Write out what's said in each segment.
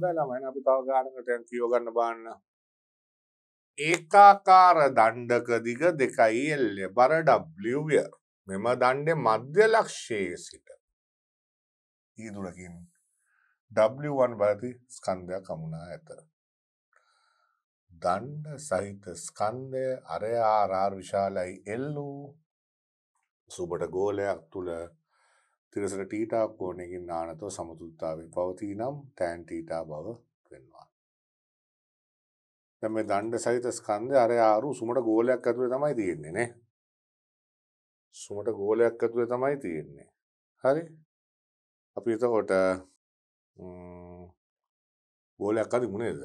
හොඳයි ළමයින් අපි තව ගානකටයන් කියෝගන්න බාන්න ඒකාකාර දණ්ඩක දිග දෙකයි එල්ල බර ඩ්ලිය මෙම දණ්ඩෙ මධ්‍ය ලක්ෂයේ සිට ඊදුරකින් ඩන් බලති ස්කන්ධයක් කමුණා ඇත දණ්ඩ සහිත ස්කන්දය අරයා ආරාර් විශාලයි එල්ලූ සුබට ගෝලයක් තුළ තිරසර ටීටා කෝණයකින් නානතව සමතුලිතතාවයේ පවතී නම් tan ටීටා බව වෙනවා. දැන් මේ දණ්ඩ සහිත ස්කන්ධය අර ආරු සුමට ගෝලයක් ඇතුලේ තමයි තියෙන්නේ නේ. සුමට ගෝලයක් ඇතුලේ තමයි තියෙන්නේ. හරි. අපි එතකොට ගෝලයක් අදිමු නේද?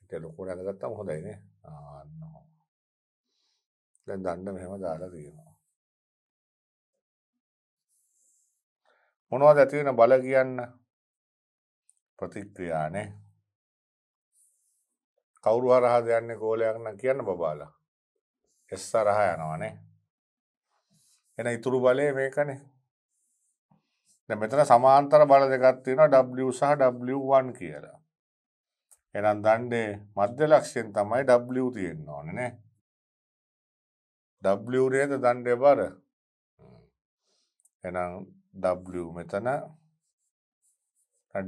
ඒක ලොකෝට අඳගත්තාම හොඳයි නේ. ආ නෝ. දැන් දණ්ඩ මෙහෙම දාලා තියෙනවා. මොනවද ඇතිවෙන බල කියන්න ප්‍රතික්‍රියානේ කවුරු හරහා දෙයන්නේ කෝලයක් නම් කියන්න බබාලා එස් සරහා යනවානේ එන ඉතුරු බලය මේකනේ දැන් මෙතන සමාන්තර බල දෙකක් තියෙනවා W සහ W1 කියලා එහෙනම් දණ්ඩේ මධ්‍ය ලක්ෂයෙන් තමයි W තියෙන්න ඕනේ නේ W නේද දණ්ඩේ බර එහෙනම් W මෙතන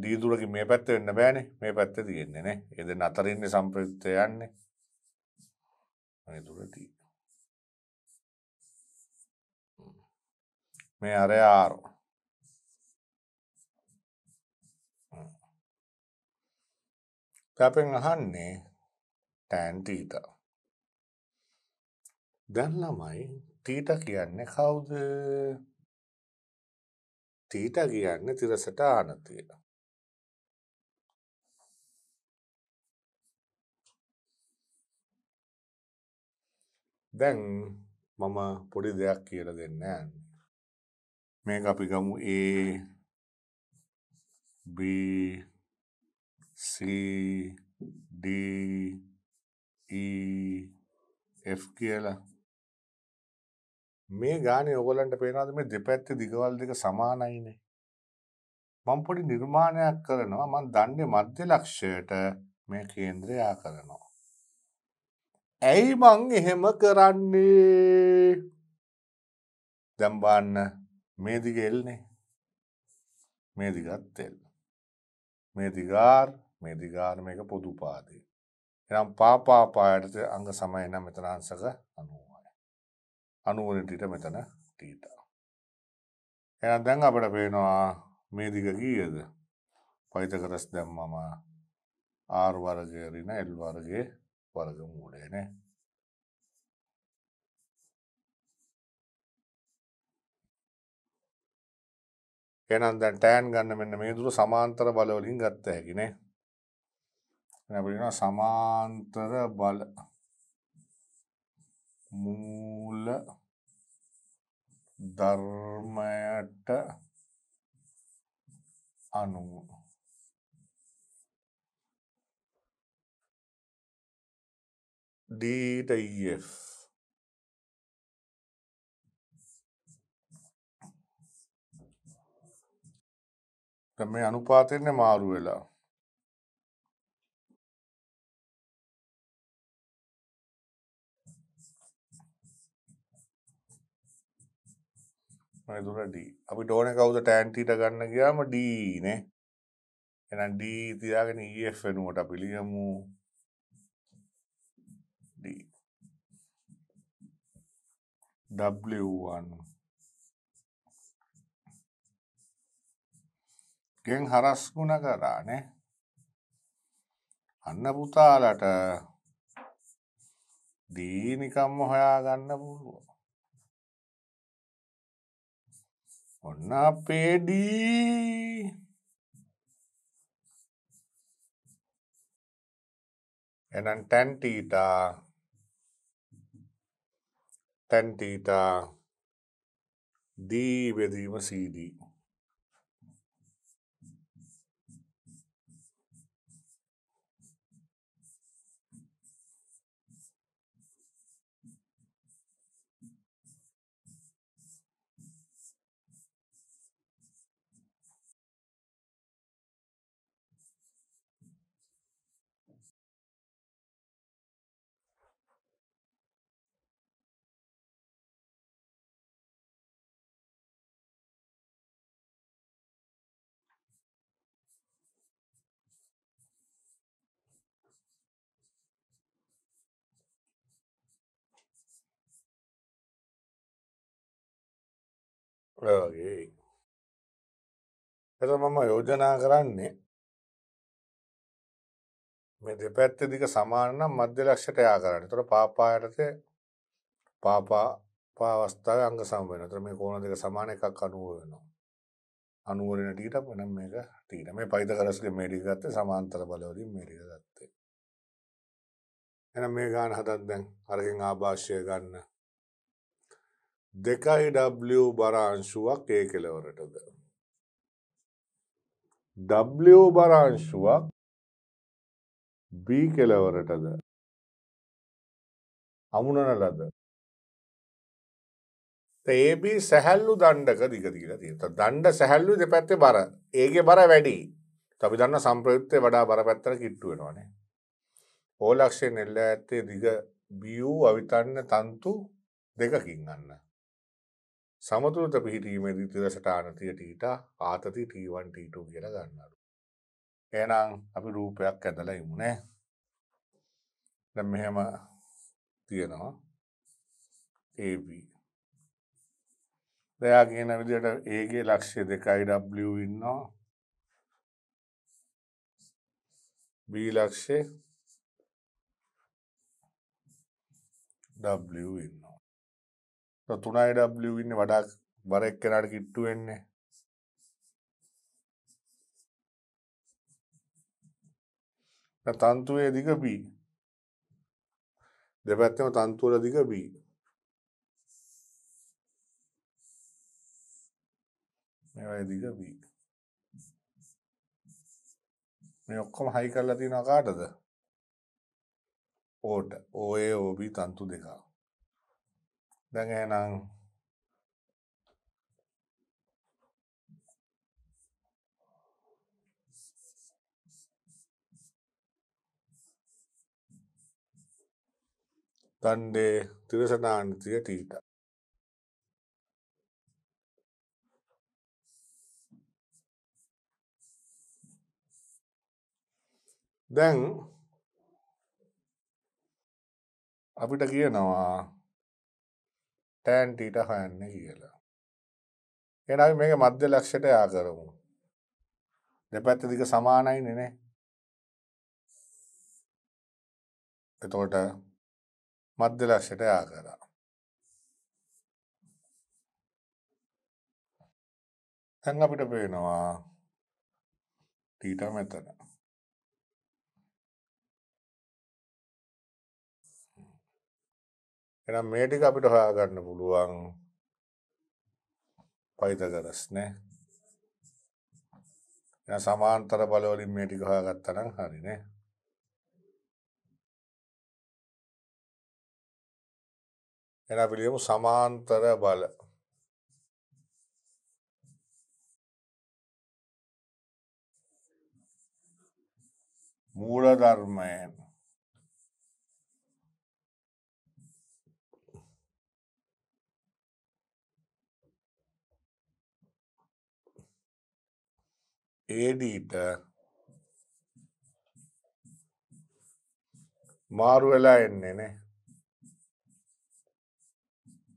D තුලකින් මේ පැත්ත වෙන්න බෑනේ මේ පැත්ත තියෙන්නේ නේ ඒ දෙන්න අතර ඉන්නේ සම්ප්‍රයුක්තය යන්නේ මේ දුර D මේ අර R අපෙන් අහන්නේ tan theta දැන් ළමයි theta කියන්නේ කවුද තීට කියන්නේ තිරසට ආන තියෙනවා. දැන් මම පොඩි දෙයක් කියල දෙන්න ඇන්නේ. මේක අපි ගමු ඒ B C D E F කියලා මේ ගානේ ඔයගොල්ලන්ට පේනවාද මේ දෙපැත්තේ දිගවල් දෙක සමානයිනේ මම පොඩි නිර්මාණයක් කරනවා මම දන්නේ මධ්‍ය ලක්ෂයට මේ කේන්ද්‍රය කරනවා ඇයි මං එහෙම කරන්නේ දැන් බලන්න මේ දිග එල්නේ මේ දිගත් එල් මේ දිගාර් මේ දිගාර් මේක පොදු පාදේ එනම් පාපාපායට අංග සමය නම් මෙතන අංශක 90 අනුවනටිට මෙතන තීතා. එන දැන් අපට පේනවා මේදික ගීයද පයිතකරස් දැම්මම ආර්වර්ගයරින එල්වර්ගේ වර්ග මූලේනේ එනම් දැන් ටෑන් ගන්න මෙන්න මේ දුර සමාන්තර බලවලින් ගත්ත හැකිනේ එන අපිට සමාන්තර බල මූල ධර්මයට අනුව DTF මේ අනුපාතයන්නේ මාරු වෙලා මේ දුන D අපිට ඕනේ කවුද tan theta ගන්න ගියාම D නේ එහෙනම් D තියාගෙන EF වෙනුවට අපි ලියමු D W1 ගෙන් හරස් ගුණ කරානේ අන්න පුතාලට දීනිකම්ම හොයා ගන්න පුළුවන් ඔන්න අපේඩී එනම් tan theta tan theta d වේදීම CD ඔය වගේ එතකොට මම යෝජනා කරන්නේ මේ දෙපැත්ත දිග සමාන නම් මධ්‍ය ලක්ෂයට යා කරන්න. එතකොට පාපා යටතේ පාපා පාවස්ථාවේ අංග සම වෙනවා. එතකොට මේ කෝණ දෙක සමාන එකක් 90 වෙනවා. 90 වෙන ටිකට වෙනම් මේක ටිකට මේ පයිතගරස්ගේ මේ ටික ගත්තේ සමාන්තර බලවලින් මේ ටික ගත්තේ. එහෙනම් මේ ගාන හදක් දැන් අරකින් ආభాෂය ගන්න දෙකයි W බරාංශුවක් ඒ කෙලවරටද. W බරාංශුවක් B කෙලවරටද අමුණන ලද ඒබ සැහැල්ලු දණ්ඩක දිගතිලා තිය දණ්ඩ සැහැල්ලු දෙ පැත්තේ බර ඒගේ බර වැඩි අපි දන්න සම්ප්‍රයුත්තය වඩා බර පැත්තර කිට්ටුවෙනවානේ ඕලක්ෂය නෙල්ල ඇත්තේ දිග බියූ අවිතන්න තන්තු දෙකකින් අන්න සමතුලත පිහිටීමේදී තිරසටාන තියටීට ආතති T1T2 කියලා ගන්නලු. එහෙනම් අපි රූපයක් ඇඳලා ඉමු නේ. දැන් මෙහෙම තියෙනවා AB. දැන් කියන විදිහට A ගේ ලක්ෂ්‍ය දෙකයි W ඉන්නවා. B ලක්ෂ්‍ය W ඉන්නවා. තුනයි ඉන්න වඩා වර එක්කෙනාට කිට්ටු වෙන්නේ තන්තුවේ දිග B දෙපැත්තම තන්තුවල දිග B මේවා දිග B මේ ඔක්කොම හයි කරලා තියෙනවා කාටද ඕට OA OB තන්තු දෙකක් දැන් එහෙනම් තණ්ඩේ තිරසනාන්තිය තීතා දැන් අපිට කියනවා ටෑන්ටීට හොයන්න කියලා. එන අපි මේක මධ්‍ය ලක්ෂයට යා කරමු. දෙපැත්ත දිග සමානයි නෙනේ. එතකොට මධ්‍ය ලක්ෂයට යා කරා. දැන් අපිට පේනවා තීටා මෙතන. එනම් මේ ටික අපිට හොයාගන්න පුළුවන් පයිතගරස් නේ. එහෙනම් සමාන්තර බල වලින් මේ ටික හොයාගත්තා නම් හරි නේ. එහෙනම් අපි ලියමු සමාන්තර බල. මූල ධර්මයෙන් ADට මාරු වෙලා එන්නේ නේ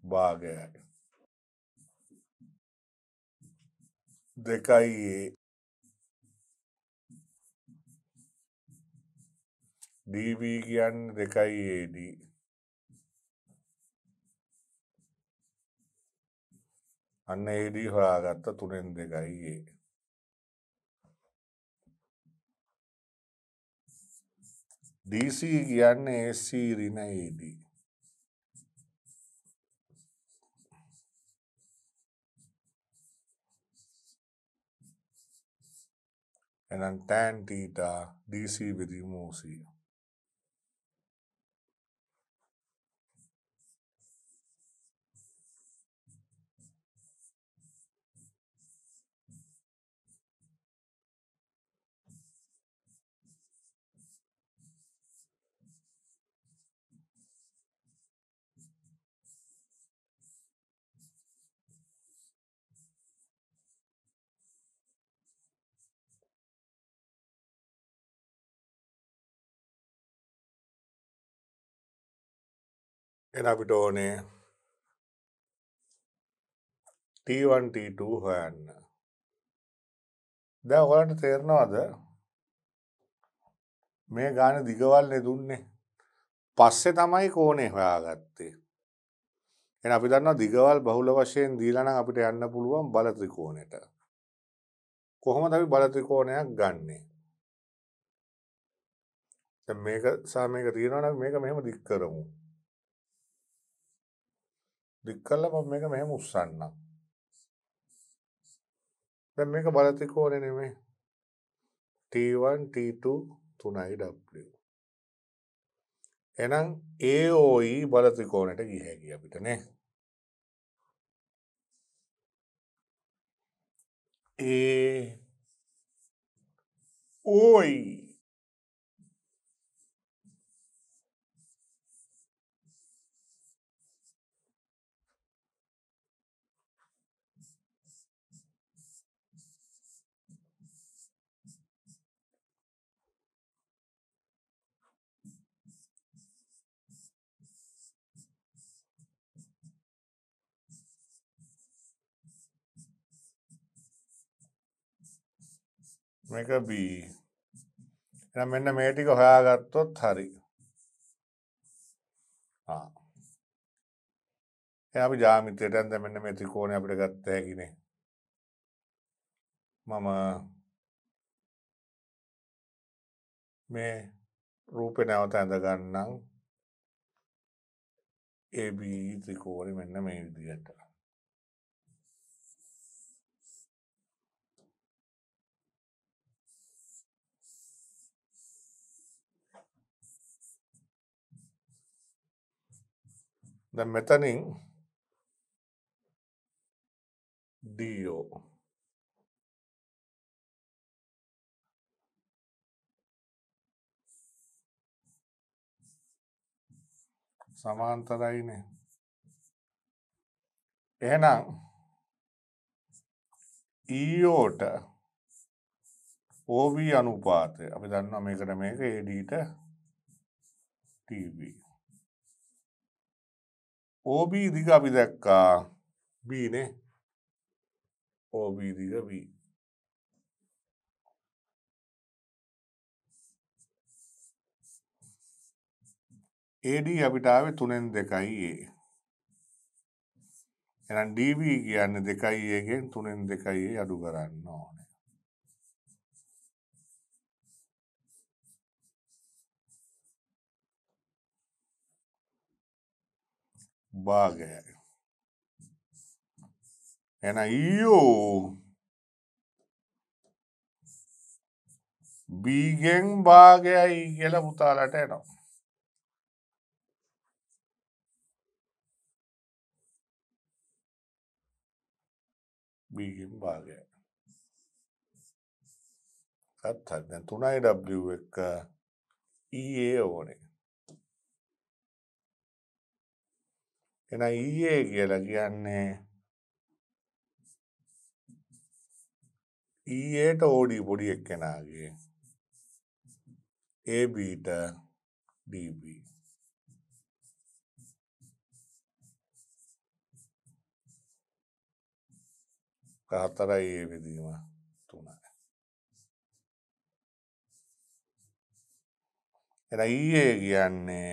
භාගයයි දෙකයි DB කියන්නේ දෙකයි AD අන්න AD හොයාගත්ත තුනෙන් දෙකයි A DC කියන්නේ AC ඍණ AD. And then tan theta DC with mu c. එන අපිට ඕනේ T1 T2 හොයන්න. දැන් ඔයාලට තේරෙනවද? මේ ගාන දිගවල්නේ දුන්නේ. පස්සේ තමයි කෝණේ හොයාගත්තේ. එහෙනම් අපි දන්නවා දිගවල් බහුල වශයෙන් දීලා නම් අපිට යන්න පුළුවන් බල ත්‍රිකෝණයට. කොහොමද අපි බල ත්‍රිකෝණයක් ගන්නෙ? දැන් මේක සාමයක තියෙනවනම් මේක මෙහෙම දික් කරමු. දික් කළා මම මේක මෙහෙම උස්සන්නම්. දැන් මේක බලතිකෝණේ නෙමෙයි. T1 T2 3W. එහෙනම් AOE බලතිකෝණයට ගිය හැකියි අපිට නේ. A OI e මේක B එනම් මෙන්න මේ ටික හොයාගත්තොත් හරි එයාම ජාමිතයට ඇද මෙන්න මේ ත්‍රිකෝණය අපිට ගත්ත හැකිනේ මම මේ රූපය නැවත ඇඳගන්නම් AB e ත්‍රිකෝණය මෙන්න මේ විදිහට දැන් මෙතනින් දෝ සමාන්තරයිනේ එහෙනම් ඊෝට OB අනුපාතය අපි දන්නවා මේකට මේක AD ට TB OB දිග අපි දැක්කා B නේ OB දිග B AD අපිට ආවේ 3න් 2යි A එහෙනම් DB කියන්නේ 2A ගෙන් 3න් 2A අඩු කරන්න ඕනේ භාගයයි. එන ඊයෝ බීගෙන් භාගයයි කියල පුතාලට එනවා. බීගෙන් භාගය අත්හක් දැන් තුනයි ඩ එක ඊයේ ඕනේ එන ඊයේ කියලා කියන්නේ ඊයට ඕඩි පොඩි එක්කෙනාගේ ඒබීට ඩීබී හතරයි ඒ විදීම තුනයි. එන ඊයේ කියන්නේ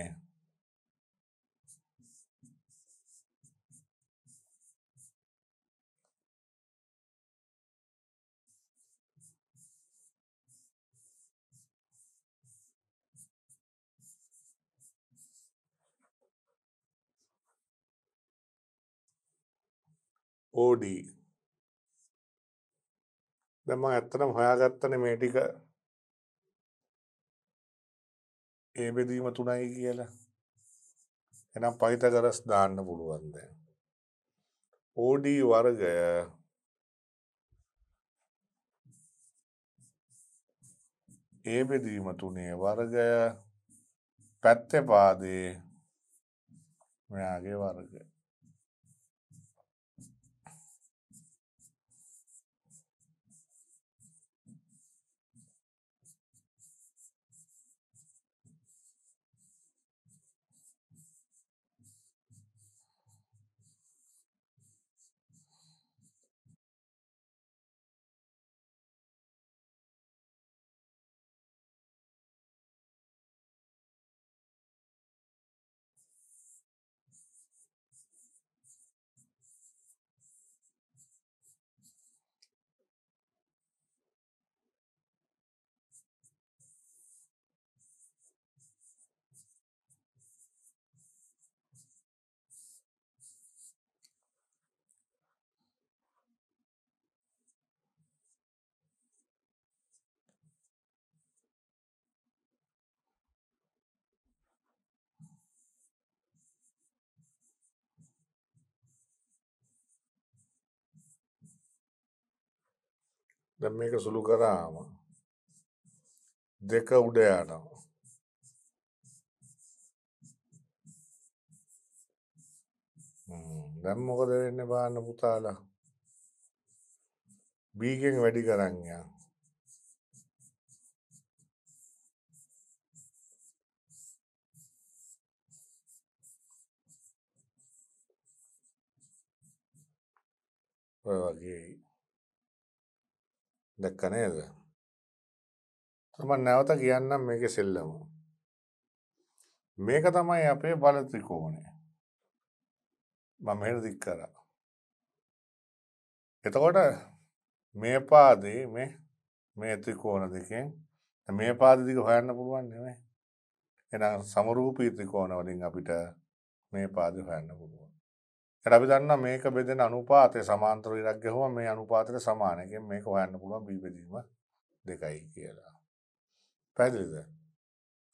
OD දැන් මම ඇත්තටම හොයාගත්තනේ මේ ටික ඒ බෙදීම තුනයි කියලා එනම් පයිතගරස් දාන්න පුළුවන් දැන් OD වර්ගය ඒ බෙදීම තුනේ වර්ගය පැත්තේ පාදේ මෙයාගේ වර්ගය දැ මේක සුළු කරාම දෙක උඩයාටම දැම් මොකද වෙන්න බාන්න පුතාලා බීගෙන් වැඩි කරන්න ඔය වගේ දැක්ක නේද මම නැවත කියන්නම් මේක සෙල්ලම මේක තමයි අපේ බල ත්‍රිකෝණය මම මෙහෙට දික් කරා එතකොට මේ පාදේ මේ මේ ත්‍රිකෝණ දෙකෙන් මේ පාද දිග හොයන්න පුළුවන් නෙමෙයි එහෙනම් සමරූපී ත්‍රිකෝණ වලින් අපිට මේ පාද හොයන්න පුළුවන් අපි දන්න මේක බෙදෙන අනුපාතය සමාන්තර ඉරක් ගැහුවම මේ අනුපාතයට සමානයෙන් මේක හොයන්න පුළුවන් b බෙදීම දෙකයි කියලා. පැහැදිලිද?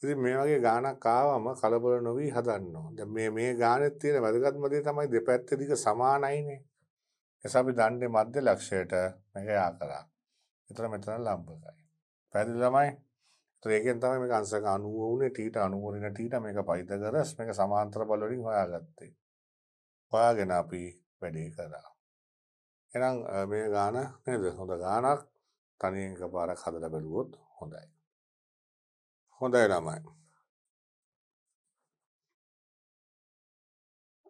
ඉතින් මේ වගේ ගානක් ආවම කලබල නොවි හදන්න ඕන. දැන් මේ මේ ගානෙත් තියෙන වැදගත්ම දේ තමයි දෙපැත්ත දිග සමානයිනේ. එස අපි දන්නේ මධ්‍ය ලක්ෂයට මේක යාකරා. එතන මෙතන ලම්බකයි. පැහැදිලි ළමයි? ඒකෙන් තමයි මේක අංශක 90 වුණේ, ටීට 90 වෙන ටීට මේක පයිතගරස් මේක සමාන්තර බල වලින් හොයාගත්තේ. හොයාගෙන අපි වැඩේ කරා. එනම් මේ ගාන නේද හොඳ ගානක් තනියක පාරක් හදලා බැලුවොත් හොඳයි. හොඳයි ළමයි.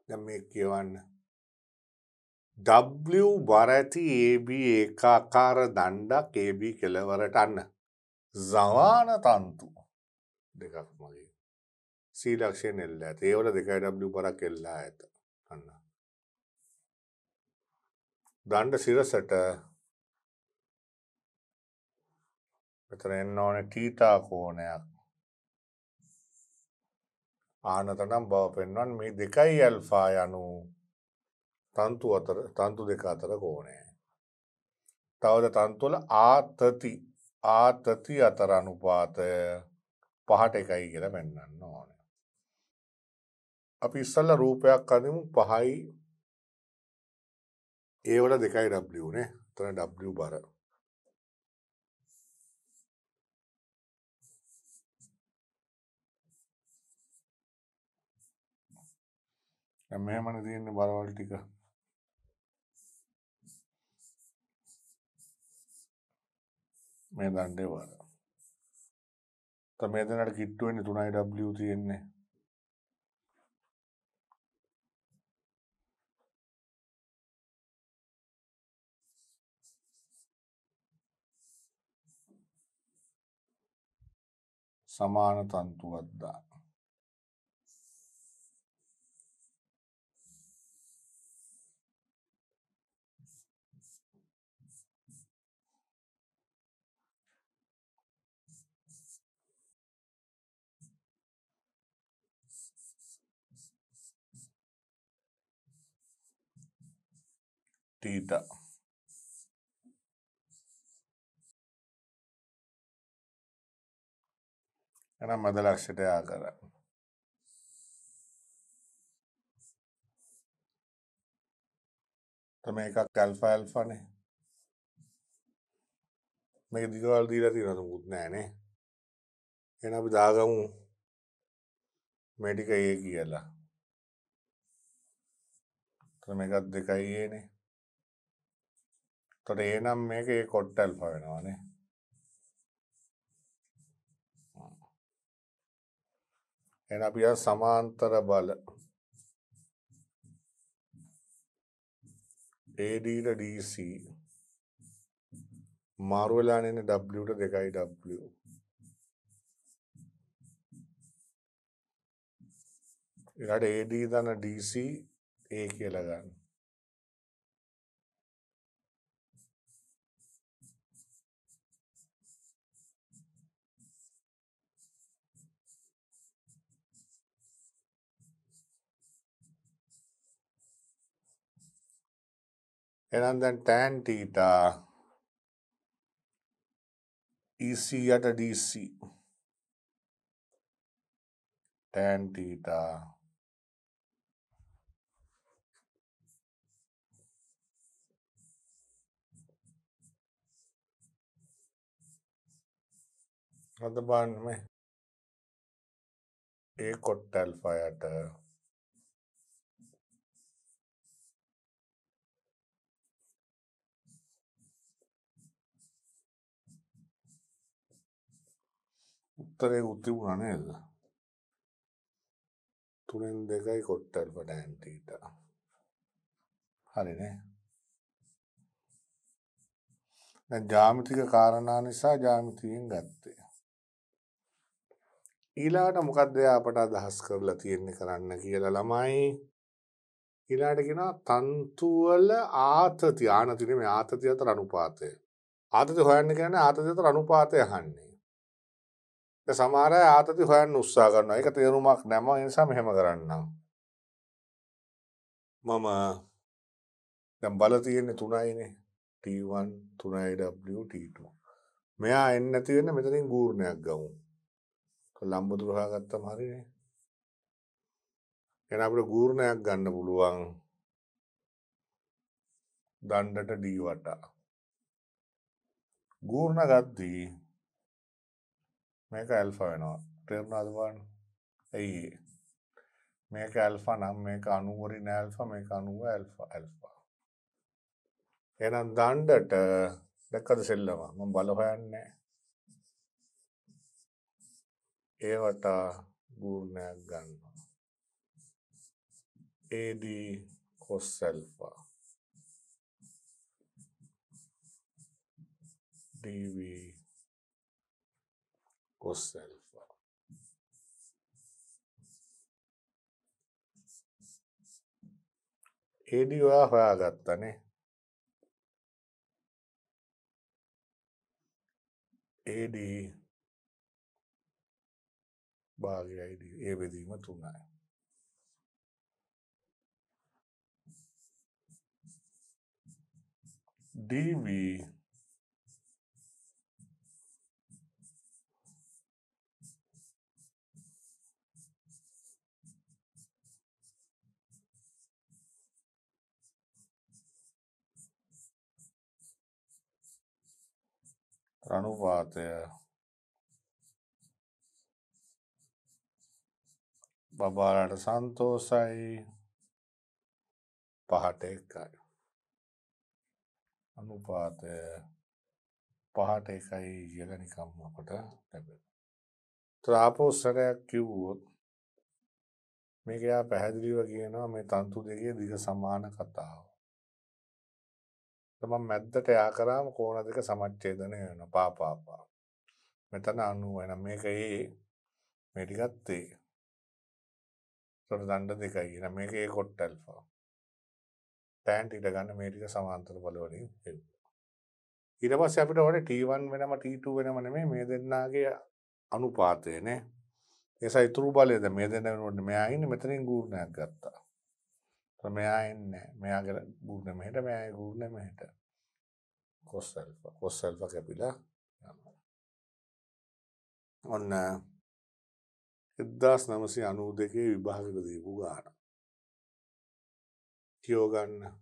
දැන් මේ කියවන්න. W බර ඇති AB ඒකාකාර දණ්ඩක් AB කෙළවරට අන්න. සමාන තන්තු දෙකක් මගේ. C ලක්ෂයෙන් එල්ල ඇත. ඒවල දෙකයි W බරක් එල්ලා ඇත. දණ්ඩ සිරසට මෙතන එන්න ඕනේ තීටා කෝණයක්. ආනතනම් බව පෙන්වන්න මේ දෙකයි ඇල්ෆා යනු තන්තු අතර තන්තු දෙක අතර කෝණය. තවද තන්තුවල ආතති ආතති අතර අනුපාතය පහට එකයි කියලා පෙන්වන්න ඕනේ. අපි ඉස්සල්ලා රූපයක් අඳිමු 5යි ඒවට දෙකයි ඩ නේ තන ඩ බර මෙහමන තියෙන්න බරවල් ටික මේ දණ්ඩේ වර තමේ දැනට කිට්ටුවන්නේ තුනයි ඩ තියෙන්නේ සමාන තන්තුවක් දාන්න. theta ஏன்னா मदल அக்ஷட்டே ஆகிற तो मैं एल्फा ने मैं दिवाल दी ना तुमको भी दागा हूँ ये तो मैं कहा दिखाई ये ने तो ये ना मैं के ये कोट्टा एल्फा है ना එහෙනම් අපි සමාන්තර බල AD ට DC මාරු වෙලා නැන්නේ W ට 2යි W ඊළඟට AD දන DC A කියලා ගන්න and then tan theta EC at a DC tan theta अदबान में एक कोटल फायर උත්තරේ උතිබුණ නේද තුනෙන් දෙකයි කොට්ටල්ප ඩෑන්ටීට හරිනේ ජාමිතික කාරණා නිසා ජාමිතියෙන් ගත්තේ. ඊලාට මොකක්ද අපට අදහස් කරලා තියෙන්නේ කරන්න කියලා ළමයි ඊලාට කියනවා තන්තුවල ආතති ආනතිනේ මේ ආතතිය අතර අනුපාතය. ආතති හොයන්න කියන්නේ ආතතිය අතර අනුපාතය අහන්නේ. සමාර ආතති හොයන් උත්සා කරන්න එක තේරුමක් නැම නිසා මෙහෙම කරන්නම් මම දැම් බල තියෙන්නේ තුනයිනේ T1 තුනයිW මෙයා එන්න ඇතිවෙන්න මෙතනින් ගූර්ණයක් ගමු ලම්බ දුරහා ගත්තම හරිනේ එන අපට ගූර්ණයක් ගන්න පුළුවන් දණ්ඩට ඩී වටා ගූර්ණ ගත්දී මේක ඇල්ෆා වෙනවා තේරුණාද බලන්න ඇයි මේක ඇල්ෆා නම් මේක 90 වරින් ඇල්ෆා මේක 90 ඇල්ෆා ඇල්ෆා එහෙනම් දණ්ඩට දැක්කද සෙල්ලම මම බල හොයන්නේ ඒවට ගුණයක් ගන්නවා AD cos alpha dv yourself. ඒඩිවා හොයාගත්තනේ ඒඩ භාගයිඩ ඒ බෙදීම තුන්නයි DV රණුවාතය බබාලට සන්තෝසයි පහට එකයි අනුපාතය පහට එකයි ඉගනිකම් අපට ලැබෙන ත්‍රාපෝස්සරයක් කිව්වොත් මේක එයා පැහැදිලිව කියනවා මේ තන්තු දෙකේ දිග සමාන කතාව මම මැද්දට යා කරාම කෝණ දෙක සමච්ඡේදනය වෙනවා පාපාපා. මෙතන 90 එනම් මේක ඒ මේ ටිකත් ඒ. ඒතර දණ්ඩ දෙකයි. එනම් මේක ඒ කොට ඇල්ෆා. tan ඊට ගන්න මේ ටික සමාන්තර බල වලින් එල්පා. ඊට පස්සේ අපිට ඕනේ T1 වෙනම T2 වෙනම නෙමෙයි මේ දෙන්නාගේ අනුපාතය නේ. ඒසයි තුරු බලයද මේ දෙන්න වෙනකොට මෙයා ඉන්නේ මෙතනින් ගුණයක් ගත්තා. මෙයා එන්නේ මෙයා ගුණ මෙහෙට මෙයා ගුණ මෙහෙට කොස්සල් කොස්සල් කැපිලා යනවා ඔන්න 1992 විභාගෙට දීපු ගාන කියෝ ගන්න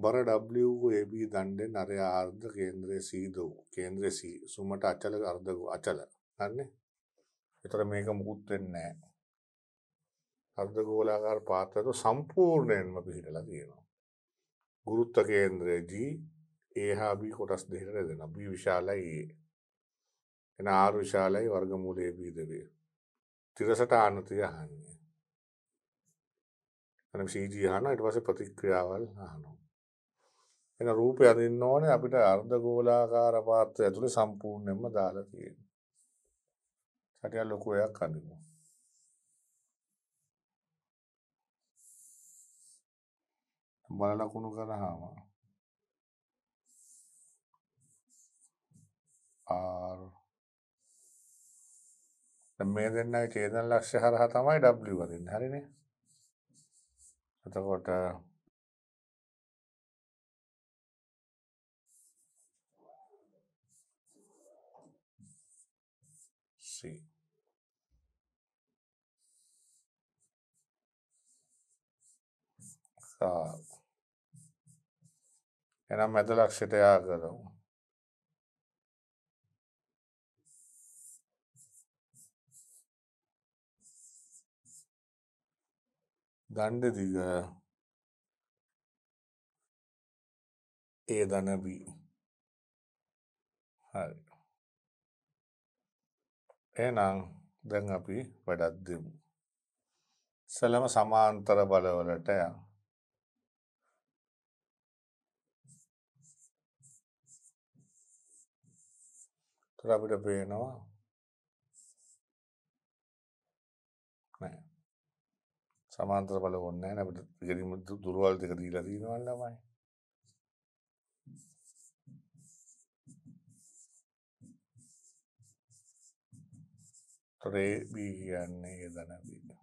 බර W AB දණ්ඩෙන් අර ආර්ධ කේන්ද්‍රයේ සීද වූ කේන්ද්‍රයේ සී සුමට අචල අර්ධ අචල හරිනේ එතකොට මේක මුකුත් වෙන්නේ නැහැ අර්ධගෝලාකාර පාත්‍රයක සම්පූර්ණයෙන්ම පිහිටලා තියෙනවා. ගුරුත්ව කේන්ද්‍රය G A හා B කොටස් දෙකකට බෙදෙනවා. B විශාලයි A. එන R විශාලයි වර්ගමූල AB දෙකේ. තිරසට ආනතිය අහන්නේ. අනම් CG අහනවා ඊට පස්සේ ප්‍රතික්‍රියාවල් අහනවා. එන රූපය අඳින්න ඕනේ අපිට අර්ධගෝලාකාර පාත්‍රය ඇතුලේ සම්පූර්ණයෙන්ම දාලා තියෙනවා. සටිය ලොකු එකක් අඳිනවා. බල ලකුණු කරාම R දැන් මේ දෙන්නගේ ඡේදන ලක්ෂ්‍ය හරහා තමයි W වදින්නේ හරිනේ එතකොට C Uh, එනම් මැද ලක්ෂයට යා කරමු. දණ්ඩ දිග ඒ ධන B හරි එහෙනම් දැන් අපි වැඩක් දෙමු. සලම සමාන්තර බලවලට යමු. තොර අපිට පේනවා නෑ සමාන්තර බල ඕන්නේ නෑ අපිට ගැනීම දුරවල් දෙක දීලා තියෙනවා ළමයි තොරේ බී කියන්නේ ඒ දන බීට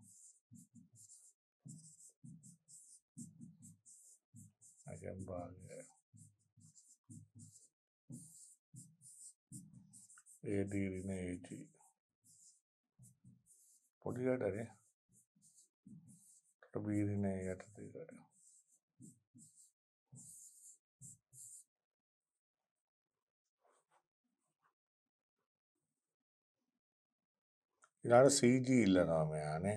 අගම් භාගය ఎయిటీ ఈడీనే ఎయిటీ പൊടിയായിട്ടേ വീടിനെ ഏട്ടത്തിൽ ഇതാണ് സി ജി ഇല്ല നാമയാണ്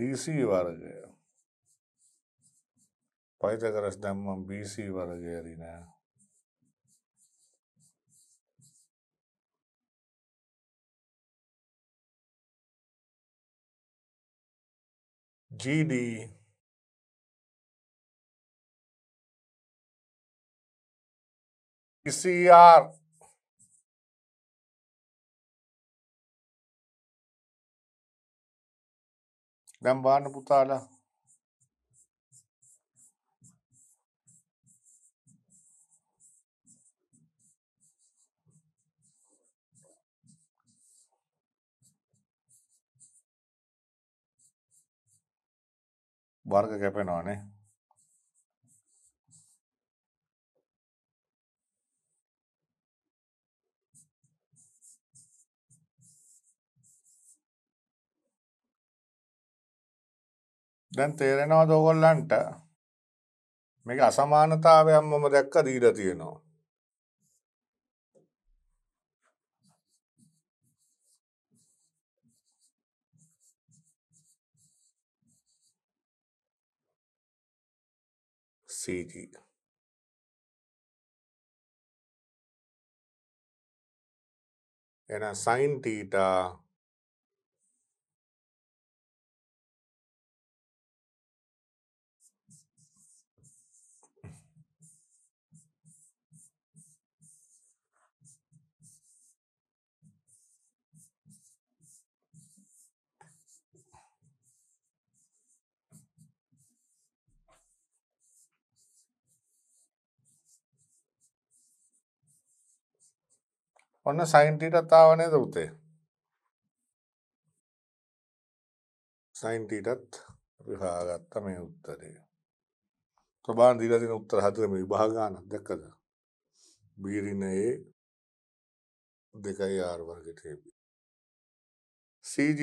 ഡി സി വാറുകയാണ് පයිතකරස් දැම්මම් BC වර්ගය ඇරිනෑ GD ECR දැම් බාන්න පුතාලා වර්ග කැපෙනවානේ දැන් තේරෙනවද ඕගොල්ලන්ට මේක අසමානතාවයක් මම දැක්ක දීලා තියෙනවා CG. And a sine theta ඔන්න සයින්ටීටත් ආව නේද පුතේ සයින්ටීටත් අපි හොයාගත්ත මේ උත්තරය ප්‍රබාන් දීලා තියෙන උත්තර හතර මේ විභාග ගන්න දැක්කද B ඍණ A 2 R වර්ගයට AB CG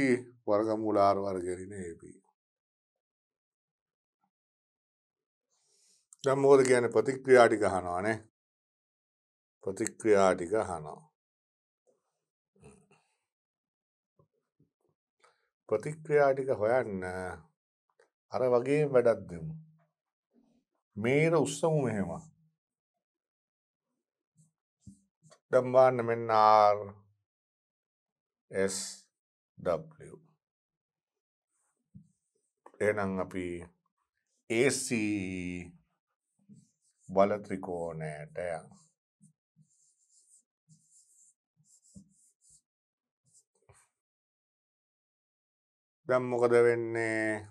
වර්ගමූල R වර්ගය ඍණ AB දැන් මොකද කියන්නේ ප්‍රතික්‍රියා ටික අහනවානේ ප්‍රතික්‍රියා ටික අහනවා ප්‍රතික්‍රියා ටික හොයන්න අර වගේ වැඩක් දෙමු. මේර උස්සමු මෙහෙම. දැන් බලන්න මෙන්න R S W. එහෙනම් අපි AC බල ත්‍රිකෝණයට යනවා. දැම් මොකද වෙන්නේ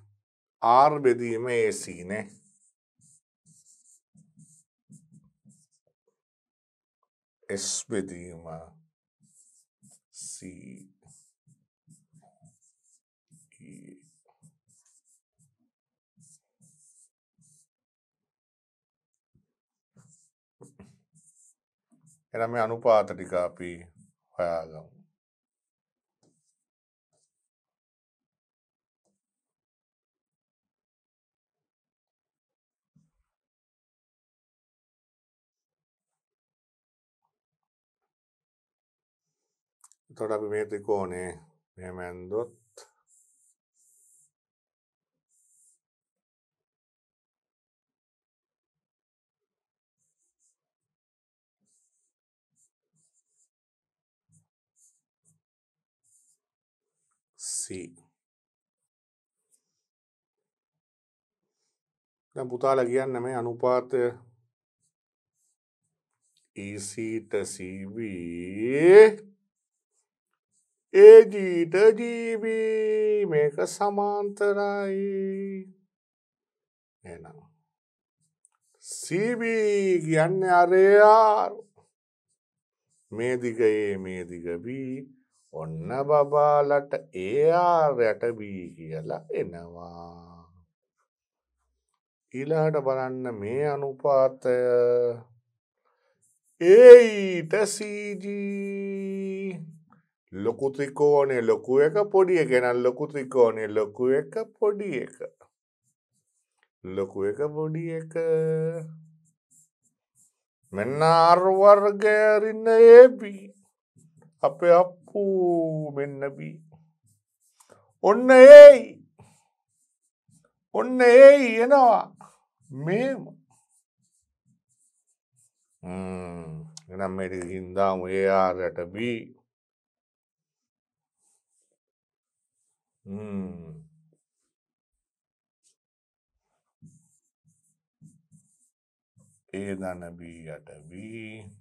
ආර් බෙදීම ඒසිනේ එස් බෙදීම එනම අනුපාත ටික අපි හොයාගමු එතකොට අපි මේ ත්‍රිකෝණය මෙහෙම ඇන්දොත් C. දැන් පුතාලා කියන්න මේ අනුපාතය EC ට CB ඒ ජීට ජීවී මේක සමාන්තරයි එනම් සීබී කියන්න අරයාර මේ දිගයේ මේ දිගබී ඔන්න බබාලට ඒආරයට බී කියලා එනවා ඊලාට බලන්න මේ අනුපාතය ඒයිට සීජී ලොකු ත්‍රිකෝණය ලොකු එක පොඩි එක නම් ලොකු ත්‍රිකෝණය ලොකු එක පොඩි එක ලොකු එක පොඩි එක මෙන්න ආර්වර්ගයරින්න ඒබි අපේ අප්පූ මෙන්නබී ඔන්න ඒයි ඔන්න ඒයි එනවා මේම එනම් මෙඩි හින්දාම ඒ ආරටබී 嗯。A သာနဘီရတဘီ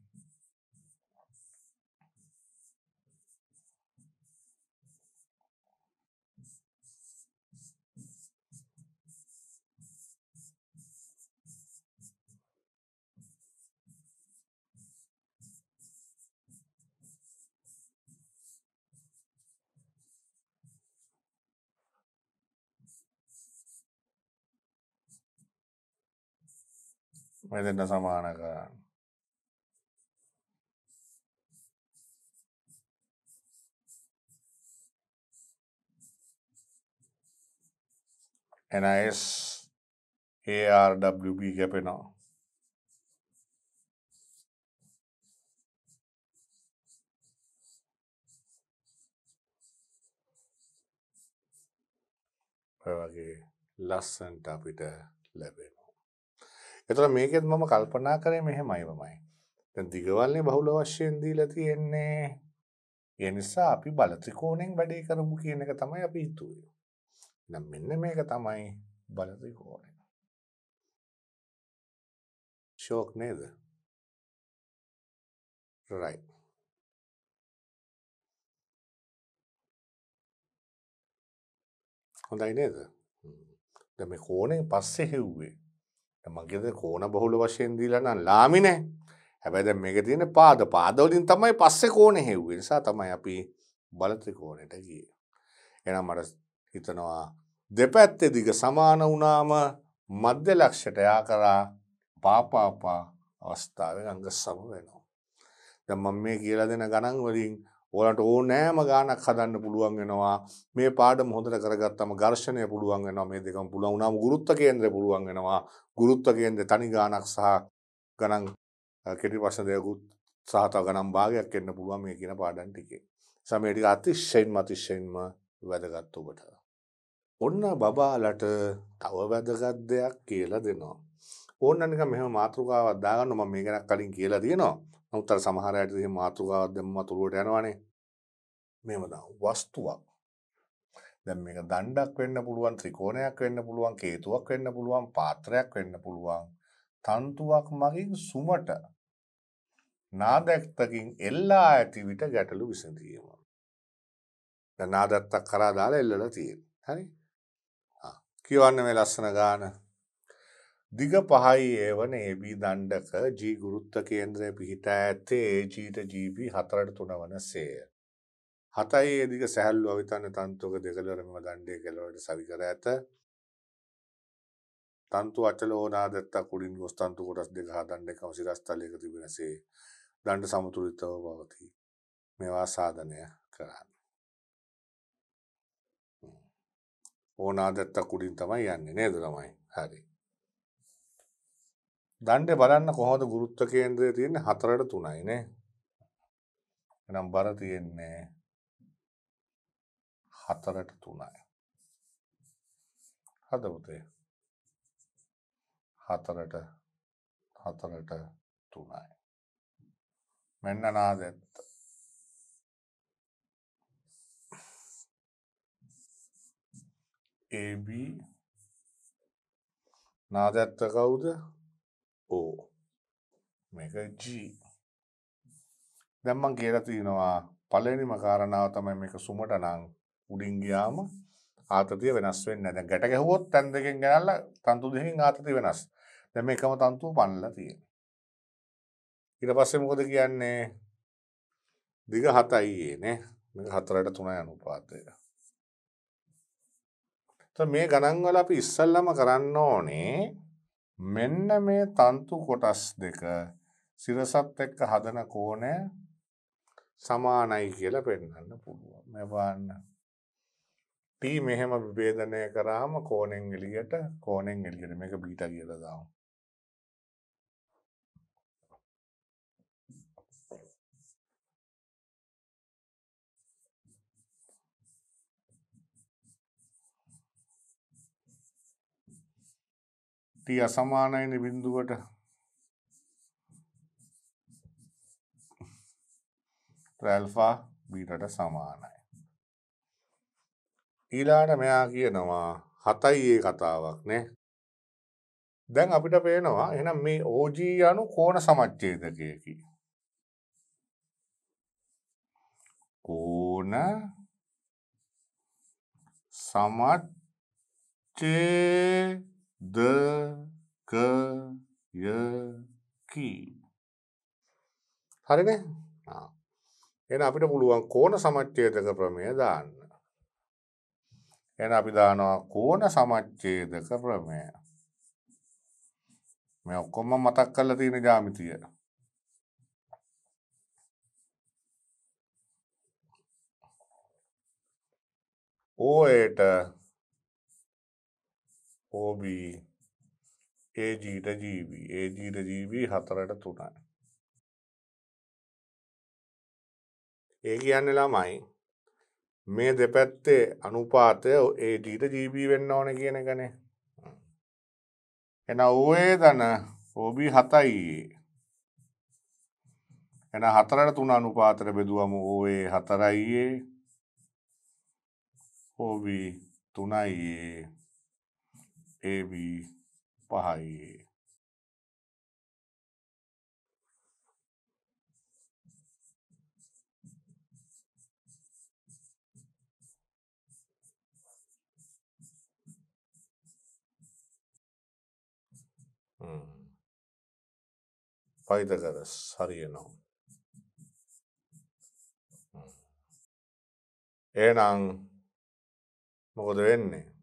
വരുന്ന സമാനക NIS ARWB Capena Pavagi Lassen Tapita එතකොට මේකෙත් මම කල්පනා කරේ මෙහෙමයි මමයි. දැන් දිගවල්නේ බහුල වශයෙන් දීලා තියෙන්නේ. ඒ නිසා අපි බල ත්‍රිකෝණයෙන් වැඩේ කරමු කියන එක තමයි අපි හිතුවේ. නම් මෙන්න මේක තමයි බල ත්‍රිකෝණය. ෂෝක් නේද? right හොඳයි නේද? දැන් මේ කෝණයෙන් පස්සේ හෙව්වේ මගේද කෝන බහුල වශයෙන් දීලනම් ලාමිනෑ හැබැද මේක තියෙන පාද පාදවලින් තමයි පස්සෙ කෝන හෙව් නිසා තමයි අපි බලත්‍රිකෝනයට ගිය. එනම් මට හිතනවා දෙපැත්තෙ දිග සමාන වනාම මධ්‍ය ලක්ෂට යා කරා පාපාපා අවස්ථාව අංග සම වෙනවා. දමම් මේ කියලා දෙන ගණන්වලින් ඕලන්ට ඕනෑම ගානක් හදන්න පුළුවන් වෙනවා මේ පාඩම හොඳට කරගත්තම ඝර්ෂණය පුළුවන් වෙනවා මේ දෙකම පුළුවන් වුණාම ගුරුත්ව කේන්ද්‍රය පුළුවන් වෙනවා ගුරුත්ව කේන්ද්‍රය තනි ගානක් සහ ගණන් කෙටි ප්‍රශ්න දෙකකුත් සහ තව ගණන් භාගයක් එන්න පුළුවන් මේ කියන පාඩම් ටිකේ. සමේ ටික අතිශයින්ම අතිශයින්ම වැදගත් ඔබට. ඔන්න බබාලට තව වැදගත් දෙයක් කියලා දෙනවා. ඕන්න නිකන් මෙහෙම මාතෘකාවක් දාගන්න මම මේ ගැන කලින් කියලා තියෙනවා. නමුත් අර සමහර අයට එහෙම මාතෘකාවක් දැම්මම තුරුවට යනවනේ. මෙහෙම වස්තුවක්. දැන් මේක දණ්ඩක් වෙන්න පුළුවන්, ත්‍රිකෝණයක් වෙන්න පුළුවන්, කේතුවක් වෙන්න පුළුවන්, පාත්‍රයක් වෙන්න පුළුවන්. තන්තුවක් මගින් සුමට නාදත්තකින් එල්ලා ඇති විට ගැටලු විසඳීම. දැන් නාදත්තක් කරා දාලා එල්ලලා තියෙනවා. හරි? ආ කියවන්න මේ ලස්සන ගාන දිග පහයි ඒවන ඒබී දණ්ඩක ජී ගුරුත්ත කේන්ද්‍රය පිහිටා ඇත්තේ ඒජීට ජීබී හතරට තුන වන සේය. හතයි ඒදික සැහල්ලු අවිතන්න තන්තුක දෙකලරම දණ්ඩය කෙලවට සවිකර ඇත. තන්තු අචල ඕනාදත්තා කුඩින් ගොස් තන්තු කොටස් දෙක හදන්න එකම සිරස්ථලයක තිබෙනසේ දණ්ඩ සමතුලිතව පවතිී. මේවා සාධනය කරන්න. ඕනාදත්තා කුඩින් තමයි යන්නේ නේද තමයි හරි. දණ්ඩ බලන්න කොහොද ගුරුත්ත කේන්ද්‍රය තියෙන්නේ හතරට තුනයිනේ. එනම් බර තියෙන්නේ හතරට තුනයි. හද පුතේ. හතරට හතරට තුනයි. මෙන්න නාදැත්ත. AB නාදැත්ත කවුද? G දැම්මන් කියලා තියෙනවා පලනිම කාරණාව තමයි මේක සුමට නං උඩින්ගයාම ආතතිය වෙනස් වෙන්න ඇද ගැට ගැහුවොත් තැන් දෙකෙන් ගැනල්ල තන්තු දෙකින් ආතති වෙනස් දැ මේ එකම තන්තු පන්නල තිය ඉට පස්සෙ මොකද කියන්නේ දිග හතයියේ නේ මේ හතරට තුන යනුපාතය මේ ගණන්වල අපි ඉස්සල්ලම කරන්න ඕනේ මෙන්න මේ තන්තු කොටස් දෙක සිරසත් එක්ක හදන කෝණය සමානයි කියලා පෙන්වන්න පුළුවන්. මේ බලන්න. T මෙහෙම විභේදනය කරාම කෝණෙන් එළියට කෝණෙන් එළියට මේක බීටා කියලා දාමු. t අසමානයිනේ බිඳුවට ඇල්ෆා බීටට සමානයි ඊළාට මෙයා කියනවා හතයි ඒ කතාවක් නේ දැන් අපිට පේනවා එහෙනම් මේ OG අණු කෝණ සමච්ඡේදකයකි. කෝණ සමච්ඡේදකයකි දකයකී. හරින එන අපිට පුළුවන් කෝන සමච්චේතක ප්‍රමය දාන්න. එන අපි දානවා කෝන සමච්චේදක ප්‍රමය. මේ ඔක්කොම මතක් කරලා තියෙන ජාමිතිය. ඕයට OB AGට GB AGට GB හතරට තුනයි ඒ කියන්න ළමයි මේ දෙපැත්තේ අනුපාතය AGට GB වෙන්න ඕන කියන ගනේ එන ඔයේ දන OB හතයි එන හතරට තුන අනුපාතර බෙදුවම ඕයේ හතරයියේ OB තුනයියේ AB පහයි. පයිතකරස් හරියනවා. ඒනං මොකද වෙන්නේ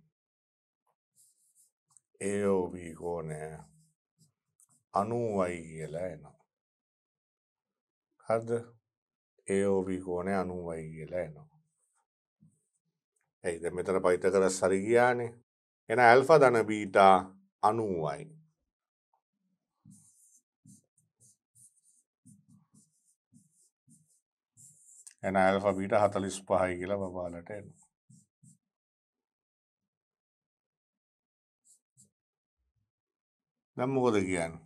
ඒෝබී කෝනෑ අනුවයි කියලා එනවා. හද ඒෝබී කෝනය අනුවයි කියලා එනවා. ඇයිද මෙතන පහිත කර සරිගයානේ එන ඇල්ෆ දන බීටා අනුවයි. එන ඇල්ෆ බීට හතලිස් පහයි කියලා බබාලට එනවා. දැන් මොකද කියන්නේ?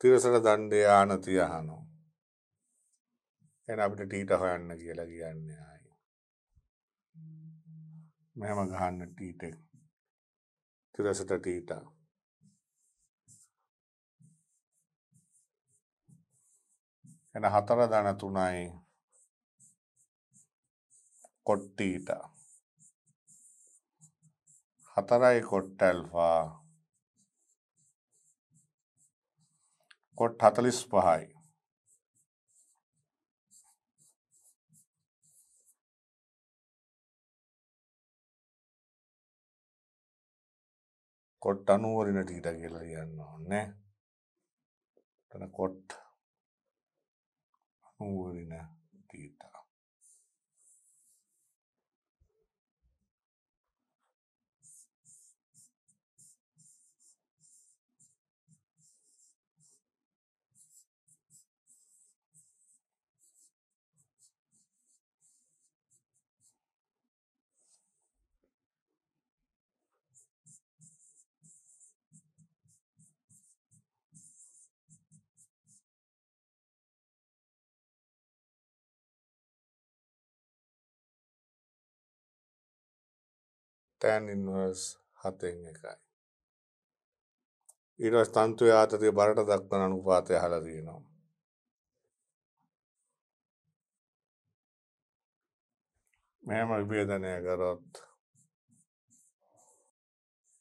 තිරසට දණ්ඩේ ආනතිය අහනවා. එහෙනම් අපිට ටීට හොයන්න කියලා කියන්නේ ආයි. මෙහෙම ගහන්න ටීට එක. තිරසට ටීට. එහෙනම් හතර දණ තුනයි කොට්ටීට. හතරයි කොට්ටල්ෆා කොට් හතලිස් පහයි කොට් අනුවරින ටීට කියලා කියන්න ඕන්නේ තන කොට් අනුවරින ටීට ටෑන් ඉන්වර්ස් හතෙන් එකයි. ඊටස් තන්තුව ආතතිය බරට දක්වන අනුපාතය හලා තියෙනවා. මෙම විභේදනය කරොත්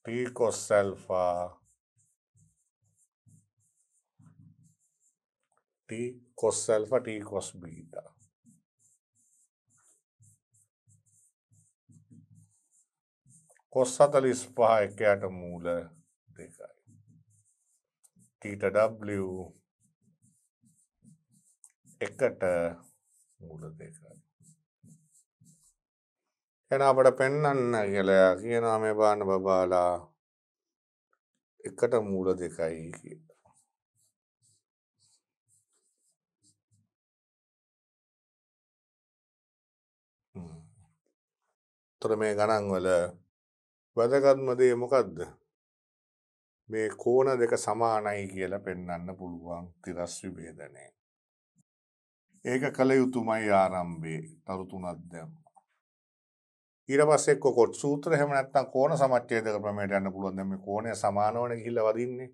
ටීකොස්සල්ෆා ටීකොස්සල්ෆ ටීකොස් බීටා කොස් සතලිස් පහ එකයට මූල දෙකයි. ටටW එකට මූල දෙකයි. එන අපට පෙන්නන්න කියලා කියනවා මේ බාන බබාලා එකට මූල දෙකයි කියලා. තොර මේ ගණන්වල වැදගත්ම දේ මොකක්ද මේ කෝණ දෙක සමානයි කියලා පෙන්වන්න පුළුවන් තිරස් විභේදනය. ඒක කළ යුතුමයි ආරම්භේ තරු තුනක් දැම්මා. ඊට පස්සේ කොකොට් සූත්‍ර එහෙම නැත්නම් කෝණ සමච්ඡේදක ක්‍රමයට යන්න පුළුවන්. දැන් මේ කෝණය සමානවනේ ගිහිල්ලා වදින්නේ.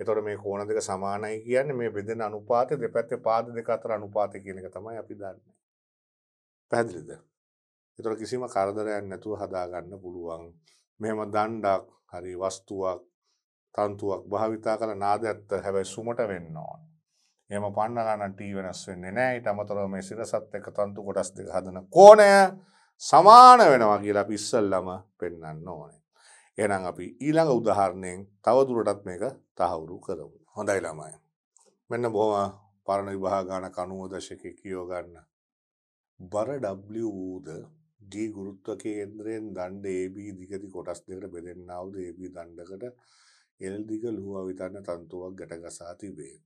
එතකොට මේ කෝණ දෙක සමානයි කියන්නේ මේ බෙදෙන අනුපාතය දෙපැත්තේ පාද දෙක අතර අනුපාතය කියන එක තමයි අපි දන්නේ. පැහැදිලිද? එතකොට කිසිම කරදරයක් නැතුව හදාගන්න පුළුවන්. මෙහෙම දණ්ඩක් හරි වස්තුවක් තන්තුවක් භාවිතා කළ නාදැත්ත හැබැයි සුමට වෙන්න ඕන. එහෙම පන්නගන්න ටී වෙනස් වෙන්නේ නැහැ. ඊට අමතරව මේ සිරසත් එක්ක තන්තු කොටස් දෙක හදන කෝණය සමාන වෙනවා කියලා අපි ඉස්සෙල්ලම පෙන්වන්න ඕනේ. එහෙනම් අපි ඊළඟ උදාහරණයෙන් තවදුරටත් මේක තහවුරු කරමු. හොඳයි ළමයි. මෙන්න බොහොම පරණ විභාග ගණක 90 දශකයේ කියව ගන්න. බර W ද දී ගුරුත්ව කේන්ද්‍රයෙන් දණ්ඩ AB දිගති කොටස් දෙකට බෙදෙන්නා වූ AB දණ්ඩකට L දිග ලුහාවිතන්න තන්තුවක් ගැටගසා තිබේ.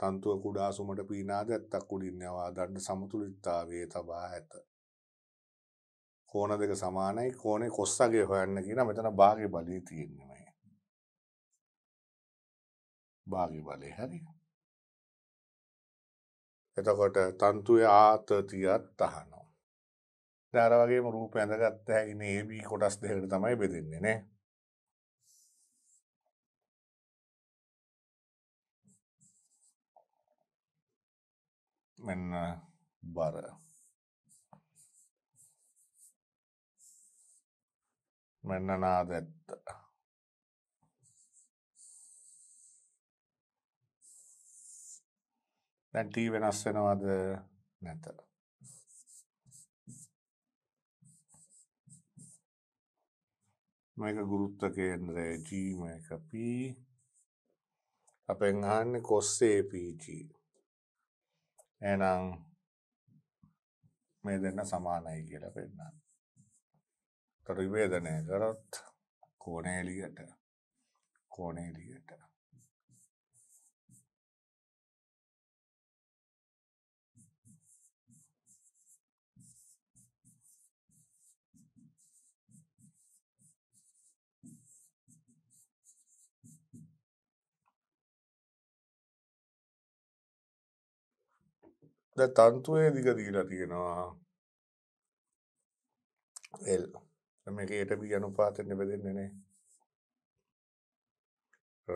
තන්තුව කුඩා සුමට පීනාද ඇත්තක් උඩින් යවා දණ්ඩ සමතුලිතතාවයේ තබා ඇත. කෝණ දෙක සමානයි කෝණේ කොස්සගේ හොයන්න කියන මෙතන භාගය බලය තියෙන්නේ මේ. භාගය බලය හරි. එතකොට තන්තුවේ ආතතියත් තහන දාර වගේම රූප ඇඳගත්ත හැගෙන AB කොටස් දෙකකට තමයි බෙදෙන්නේ නේ. මෙන්න බර. මෙන්න නාදැත්ත. දැන් T වෙනස් වෙනවද නැත. මේක ගුරුත්ත කේන්ද්‍රය G මේක P අපෙන් අහන්නේ cos APG එහෙනම් මේ දෙන්න සමානයි කියලා පෙන්නන්න. තරිවේදනය කරොත් කෝණේලියට කෝණේලියට ද තන්තුවේ දිග දීලා තියෙනවා එල් මේක ඒටබි අනුපාතෙන් නිබදෙන්නේ නෑ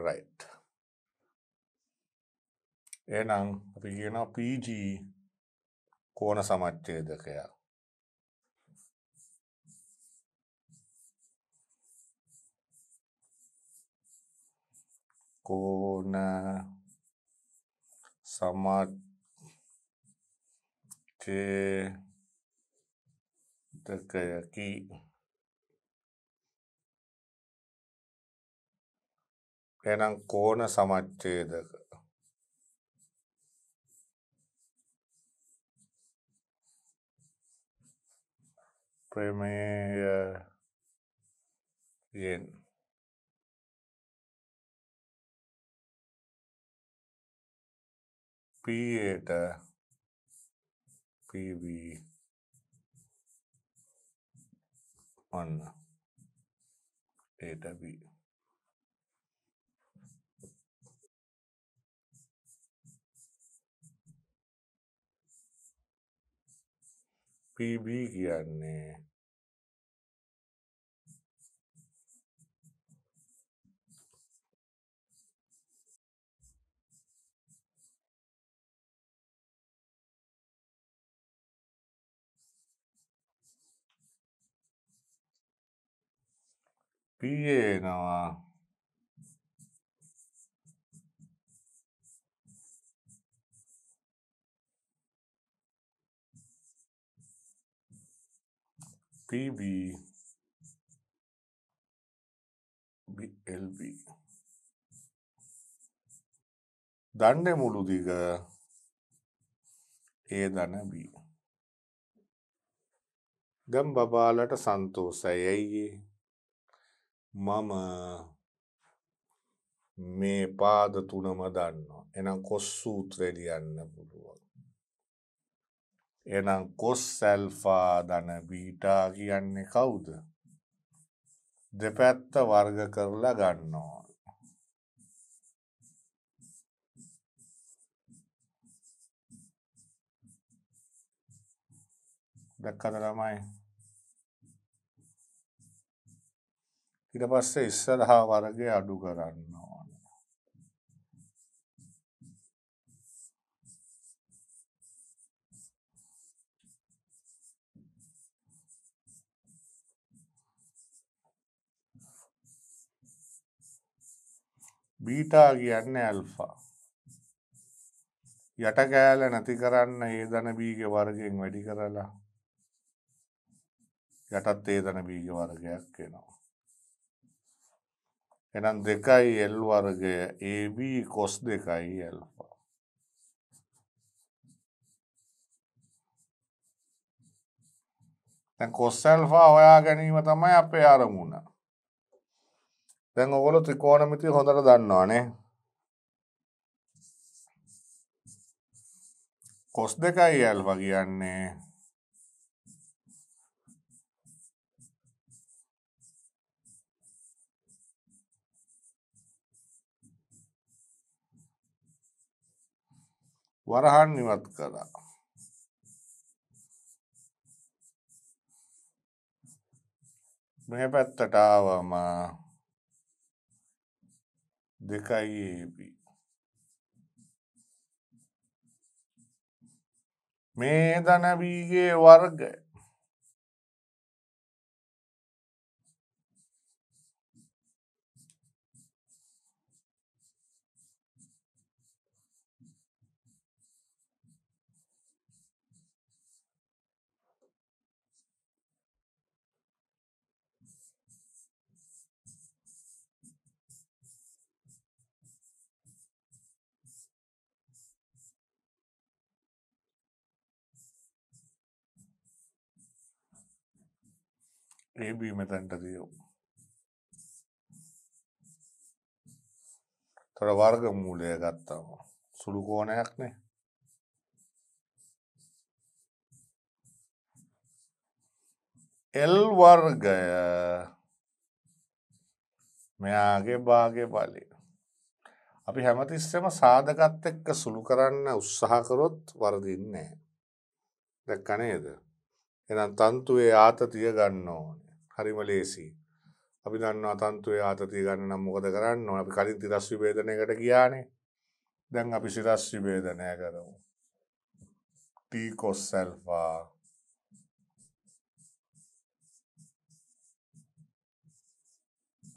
රයිට් එනම් අපි කියනවා PG කෝණ සමච්ඡේදකයා කෝණ සමච්ඡේදකයා que cerca de aquí එනම් කෝණ සමච්ඡේදක ප්‍රමේයයෙන් pieta Києві. Анна. Это ви. PB කියන්නේ පියනවා PB BLB දණ්ඩ මුළු දිග ඒ දන B ගම් බබාලට සන්තෝසයයි මම මේ පාද තුනම දන්නවා. එනම් කොස් සූත්‍රය ලියන්න පුළුවන්. එනම් කොස් සැල්ෆා දන බීටා කියන්නේ කවුද? දෙපැත්ත වර්ග කරලා ගන්නවා. දැක්කද ළමයි ඉට පස්සේ ඉස්සරහා වර්ගය අඩු කරන්න ඕන. බීටා කියන්නේ ඇල්ෆා. යට කෑල නැති කරන්න ඒ දන බීග වර්ගෙන් වැඩි කරලා යටත් ඒ දන බීග වර්ගයක් එනවා. එහෙනම් 2l වර්ගය ab cos 2යි alpha දැන් cos alpha හොයා ගැනීම තමයි අපේ අරමුණ දැන් ඔයගොල්ලෝ ත්‍රිකෝණමිතිය හොඳට දන්නවනේ cos 2යි alpha කියන්නේ වරහන් ඉවත් කරා. මේ පැත්තට ආවම දෙකයි AB මේ ධන B ගේ වර්ගය AB මෙතැන්ට දියෝ. තොට වර්ග මූලය ගත්තාම සුළු කෝනයක් නේ එල් වර්ගය මෙයාගේ භාගය බලය අපි හැමතිස්සම සාධකත් එක්ක සුළු කරන්න උත්සාහ කරොත් වරදින්නේ දැක්ක නේද එනම් තන්තුවේ ආතතිය ගන්න ඕනේ. හරිම ලේසි. අපි දන්නවා තන්තුවේ ආතතිය ගන්න නම් මොකද කරන්න ඕන? අපි කලින් තිරස් විභේදනයකට ගියානේ. දැන් අපි සිරස් විභේදනය කරමු. T cos alpha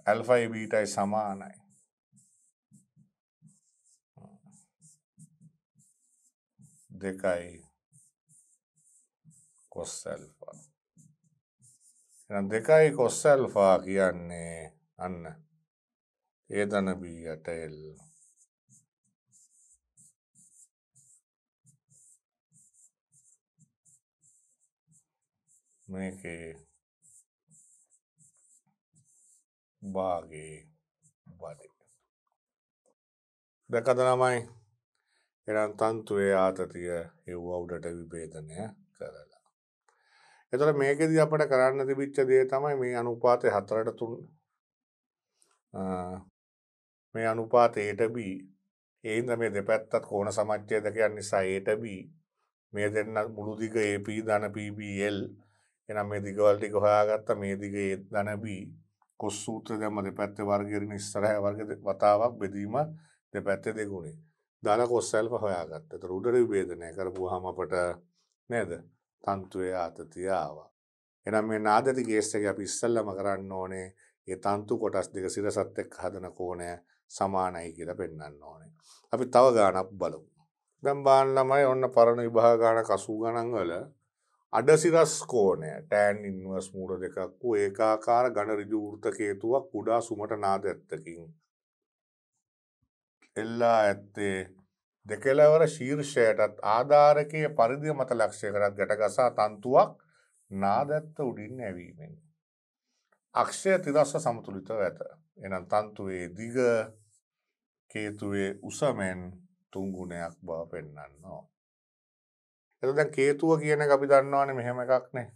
alpha beta සමානයි. දෙකයි කොස් ඇල්ෆා දෙකයි කොස් ඇල්ෆා කියන්නේ අන්න ඒ දනබී යට එල් මේකේ බාගේ බඩේ දැකද ළමයි එරන් තන්තුවේ ආතතිය එව්ව උඩට විභේදනය කරලා එතොට මේකෙදී අපට කරන්න තිබිච්ච දේ තමයි මේ අනුපාතය හතරට තුන් මේ අනුපාත ඒටබී ඒන්ද මේ දෙපැත්තත් කෝන සමච්චය දෙකයන් නිසා ඒටබී මේ දෙන්න මුළුදික AP ධන PBL එනම් මේ දිගවල්ටික හොයාගත්ත මේ දිග ඒත් ධනබී කොස්සූත්‍ර දෙම දෙපැත්ත වර්ගරෙන ස්තරහ වර්ග වතාවක් බෙදීම දෙපැත්ත දෙගුණේ දන කොස්සල්ප හොයාගත්ත රුඩර විභේදනය කරපු හමපට නෑද තන්ත්‍රය අතතිය ආවා. එනම් මේ නාදති කේස් එක අපි ඉස්සල්ලම කරන්න ඕනේ ඒ තන්තු කොටස් දෙක සිරසත් එක්ක හදන කෝණය සමානයි කියලා පෙන්වන්න ඕනේ. අපි තව ගානක් බලමු. දැන් බාන ළමයි ඔන්න පරණ විභාග ගානක 80 ගණන් වල අඩ සිරස් කෝණය ටෑන් ඉන්වර්ස් මූල දෙකක් වූ ඒකාකාර ඝන ඍජු වෘත්ත කේතුවක් කුඩා සුමට නාද ඇත්තකින් එල්ලා ඇත්තේ දෙකලවර ශීර්ෂයටත් ආධාරකය පරිදි මත ලක්ෂයකටත් ගැටගසා තන්තුවක් නාදැත්ත උඩින් ඇවීමෙන්. අක්ෂය තිදස්ස සමතුලිත ඇත. එනම් තන්තුවේ දිග කේතුවේ උසමෙන් තුංගුණයක් බව පෙන්න්නන්නවා. එතදැන් කේතුව කියන අපි දන්නවාන මෙහෙම එකක්නේ.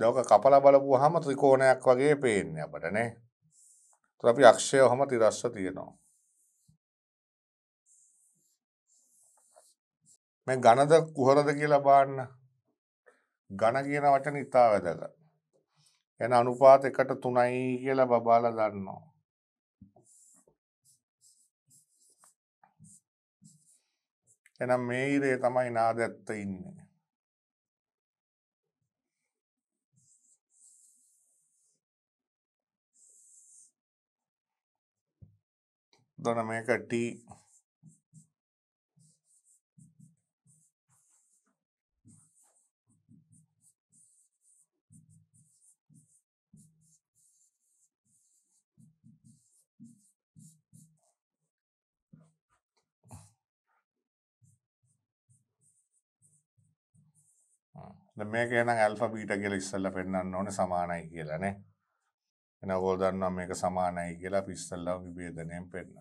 දවක කපල බලපු හම ත්‍රිකෝණයක් වගේ පේෙන් අපටනේ. ත්‍රපි අක්ෂය හොම තිරස්ස තියෙනවා. මේ ඝනද කුහරද කියලා බලන්න. ඝන කියන වචන ඉතා වැදගත්. එන අනුපාත 1ට 3යි කියලා බබාලා දන්නවා. එනම් මේ ඉරේ තමයි නාදැත්ත ඉන්නේ. දොන මේක ටී මේක එනම් ඇල්ෆ බීට කියල ඉස්සල්ල පෙන්න්න ඕන සමානයි කියලනේ එන ගෝදන්නවා මේක සමානයි කියලා පිස්සල්ලව විබේදනයෙන් පෙන්න්න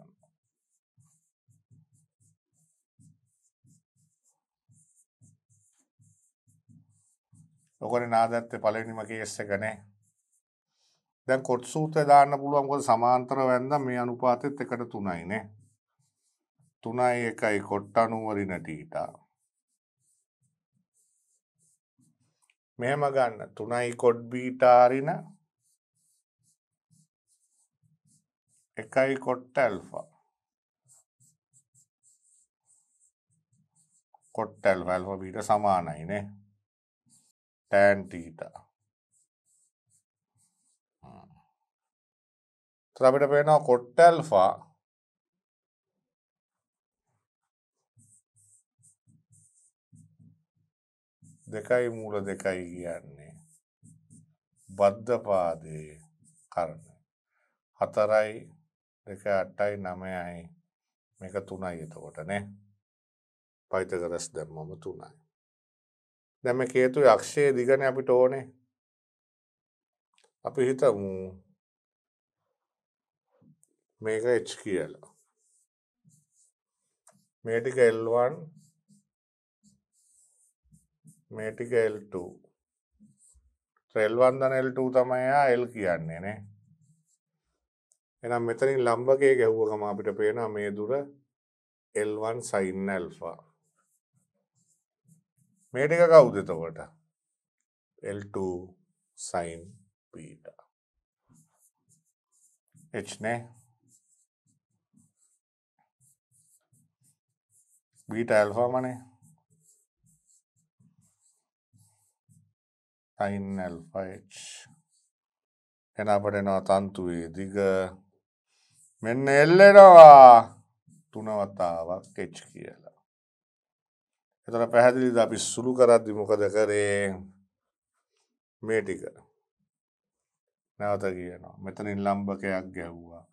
ලොකන නාදත්ත පලනිම කේස්ස කනේ දැන් කොට් සූත්‍ර දාන්න පුළුවන්කොද සමාන්තර වැන්ද මේ අනුපාතෙත් එකට තුනයිනේ තුනයි එකයි කොට්ට අනුවරිනටීටා මෙහම ගන්න තුනයි කොඩ් බීටාරින එකයි කොට්ට ඇල්ෆා කොට්ටැල් වැල්ෆබීට සමානයිනේ ටෑන්ටීට ත්‍රබිට පේනවා කොට්ටැල්ෆා දෙකයි මූල දෙකයි කියන්නේ බද්ධපාදයේ කර්ණ හතරයි දෙක අටයි නමයයි මේක තුනයි එතකොට නේ පයිතකරස් දැම්මම තුනයි දැම කේතු යක්ෂය දිගන අපිට ඕනේ අපි හිතමු මේක එච් කියලා මේටික එල්වන් මේ ටික L2 L1 දන L2 තමයි ආ L කියන්නේ නේ එහෙනම් මෙතනින් ලම්බකයේ ගැහුවකම අපිට පේනවා මේ දුර L1 sin alpha මේ ටික කවුද එතකොට L2 sin beta H නේ beta alpha මනේ අයින් ඇල්ෆයිට් එන අපට එනවා තන්තුවේ දිග මෙන්න එල්ලෙනවා තුනවතාවක් එච් කියලා එතන පැහැදිලිද අපි සුළු කරද්දි මොකද කරේ මේ ටික නැවත කියනවා මෙතනින් ලම්බකයක් ගැව්වා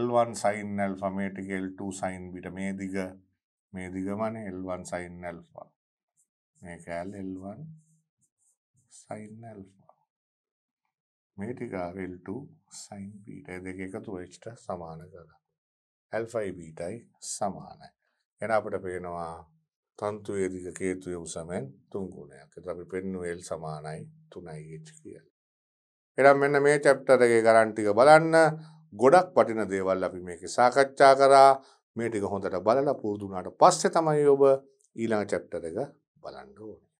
L1 sin alpha මේ ටික L2 sin beta මේ දිග මේ දිගමනේ L1 sin alpha මේ කැල් L1 සයින් ඇල්ෆා මේ ටික RL2 sin බීටයි දෙක එකතු වෙච්චට සමාන කරලා ඇල්ෆයි බීටයි සමානයි එහෙනම් අපිට පේනවා තන්තුයේ දිග කේතුයේ උසමෙන් තුන් ගුණයක් ඒත් අපි පෙන්නුවේ L සමානයි 3h කියලා එහෙනම් මෙන්න මේ chapter එකේ ගණන් ටික බලන්න ගොඩක් වටින දේවල් අපි මේකේ සාකච්ඡා කරා මේ ටික හොඳට බලලා පුරුදු වුණාට පස්සේ තමයි ඔබ ඊළඟ chapter එක බලන්න ඕනේ